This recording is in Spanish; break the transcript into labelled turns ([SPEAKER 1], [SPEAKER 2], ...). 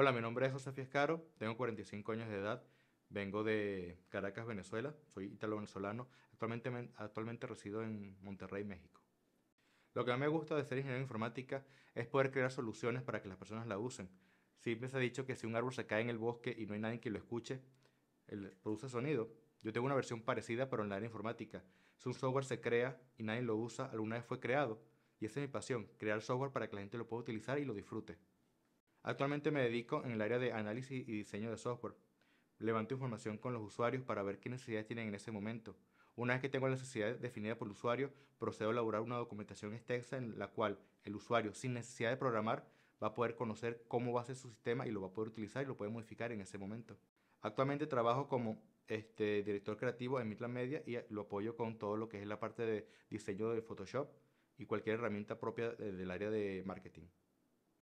[SPEAKER 1] Hola, mi nombre es José Fiescaro, tengo 45 años de edad, vengo de Caracas, Venezuela, soy italo-venezolano, actualmente, actualmente resido en Monterrey, México. Lo que a mí me gusta de ser ingeniero informática es poder crear soluciones para que las personas la usen. Siempre se ha dicho que si un árbol se cae en el bosque y no hay nadie que lo escuche, produce sonido. Yo tengo una versión parecida, pero en la área informática. Si un software se crea y nadie lo usa, alguna vez fue creado. Y esa es mi pasión, crear software para que la gente lo pueda utilizar y lo disfrute. Actualmente me dedico en el área de análisis y diseño de software. Levanto información con los usuarios para ver qué necesidades tienen en ese momento. Una vez que tengo la necesidad definida por el usuario, procedo a elaborar una documentación extensa en la cual el usuario, sin necesidad de programar, va a poder conocer cómo va a ser su sistema y lo va a poder utilizar y lo puede modificar en ese momento. Actualmente trabajo como este, director creativo en Midland Media y lo apoyo con todo lo que es la parte de diseño de Photoshop y cualquier herramienta propia del área de marketing.